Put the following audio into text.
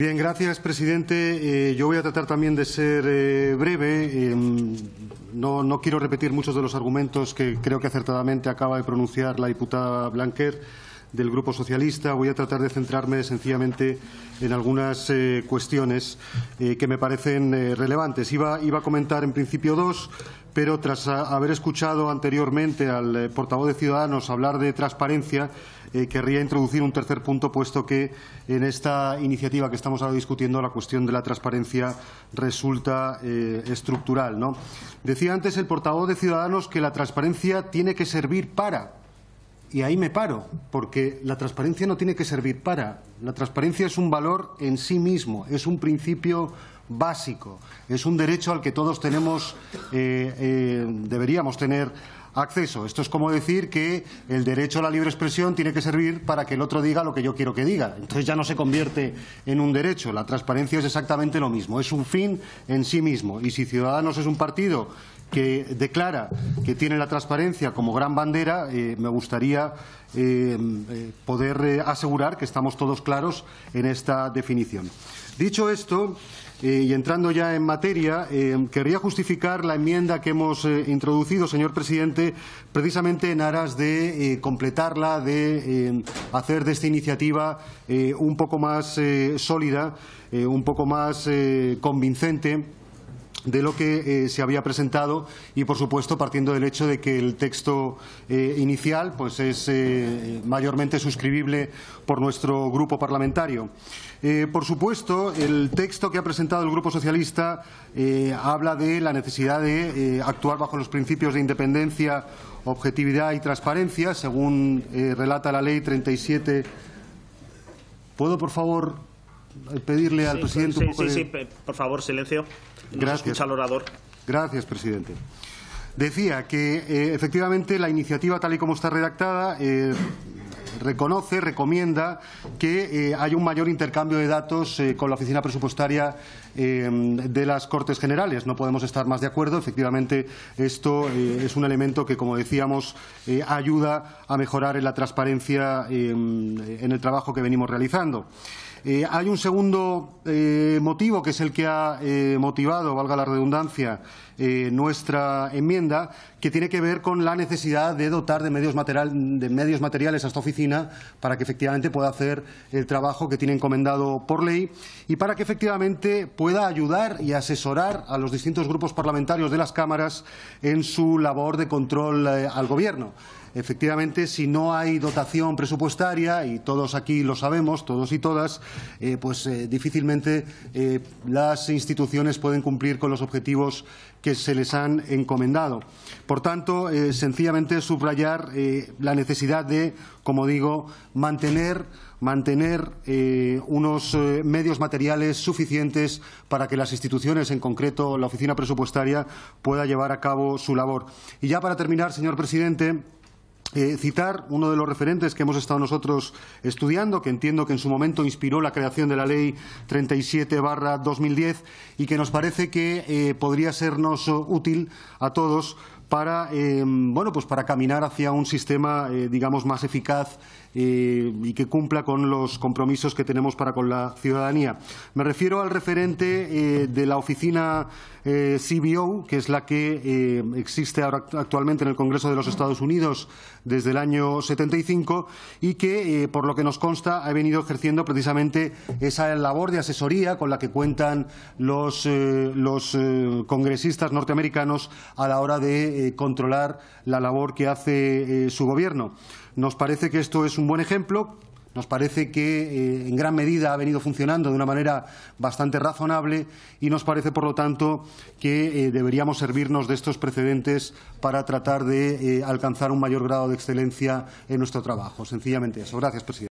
Bien, gracias, presidente. Eh, yo voy a tratar también de ser eh, breve. Em, no, quiero repetir muchos de los argumentos que creo que acertadamente acaba de pronunciar la diputada Blanquer del Grupo Socialista. Voy a tratar de centrarme sencillamente en algunas eh, cuestiones eh, que me parecen eh, relevantes. Iba, a comentar en principio dos, pero tras haber escuchado anteriormente al portavoz de Ciudadanos hablar de transparencia, querría introducir un tercer punto, puesto que en esta iniciativa que estamos ahora discutiendo la cuestión de la transparencia resulta estructural. Decía antes el portavoz de Ciudadanos que la transparencia tiene que servir para y ahí me paro, porque la transparencia no tiene que servir para. La transparencia es un valor en sí mismo, es un principio básico, es un derecho al que todos tenemos, eh, eh, deberíamos tener acceso. Esto es como decir que el derecho a la libre expresión tiene que servir para que el otro diga lo que yo quiero que diga. Entonces ya no se convierte en un derecho. La transparencia es exactamente lo mismo. Es un fin en sí mismo. Y si Ciudadanos es un partido que declara que tiene la transparencia como gran bandera, eh, me gustaría eh, eh, poder asegurar que estamos todos claros en esta definición. Dicho esto, y entrando ya en materia, querría justificar la enmienda que hemos introducido, señor presidente, precisamente en aras de completarla, de hacer de esta iniciativa un poco más sólida, un poco más convincente de lo que eh, se había presentado y, por supuesto, partiendo del hecho de que el texto eh, inicial pues, es eh, mayormente suscribible por nuestro grupo parlamentario. por supuesto, el texto que ha presentado el Grupo Socialista habla de la necesidad de actuar bajo los principios de independencia, objetividad y transparencia, según relata la Ley 37. ¿Puedo, por favor, pedirle al presidente un poco Sí, por favor, silencio. Gracias. escucha orador. Gracias, presidente. Decía que eh, efectivamente la iniciativa tal y como está redactada eh, reconoce, recomienda que eh, haya un mayor intercambio de datos con la oficina presupuestaria de las Cortes Generales. No podemos estar más de acuerdo. Efectivamente, esto es un elemento que, como decíamos, ayuda a mejorar la transparencia en el trabajo que venimos realizando. Eh, hay un segundo eh, motivo que es el que ha eh, motivado, valga la redundancia, nuestra enmienda, que tiene que ver con la necesidad de dotar de medios materiales a esta oficina para que efectivamente pueda hacer el trabajo que tiene encomendado por ley y para que efectivamente pueda ayudar y asesorar a los distintos grupos parlamentarios de las cámaras en su labor de control al Gobierno efectivamente, si no hay dotación presupuestaria, y todos aquí lo sabemos, todos y todas, eh, pues eh, difícilmente eh, las instituciones pueden cumplir con los objetivos que se les han encomendado. Por tanto, sencillamente subrayar la necesidad de, como digo, mantener unos medios materiales suficientes para que las instituciones, en concreto la oficina presupuestaria, pueda llevar a cabo su labor. Y ya para terminar, señor presidente, eh, citar uno de los referentes que hemos estado nosotros estudiando, que entiendo que en su momento inspiró la creación de la Ley 37-2010 y que nos parece que eh, podría sernos eh, útil a todos para, em, bueno, pues para caminar hacia un sistema, eh, digamos, más eficaz eh, y que cumpla con los compromisos que tenemos para con la ciudadanía. Me refiero al referente eh, de la oficina CBO, que es la que existe actualmente en el Congreso de los Estados Unidos desde el año 75 y que, por lo que nos consta, ha venido ejerciendo precisamente esa labor de asesoría con la que cuentan los congresistas norteamericanos a la hora de eh, controlar la labor que hace eh, su Gobierno. Nos parece que esto es un buen ejemplo. Nos parece que eh, en gran medida ha venido funcionando de una manera bastante razonable y nos parece, por lo tanto, que deberíamos servirnos de estos precedentes para tratar de alcanzar un mayor grado de excelencia en nuestro trabajo. Sencillamente eso. Gracias, presidente.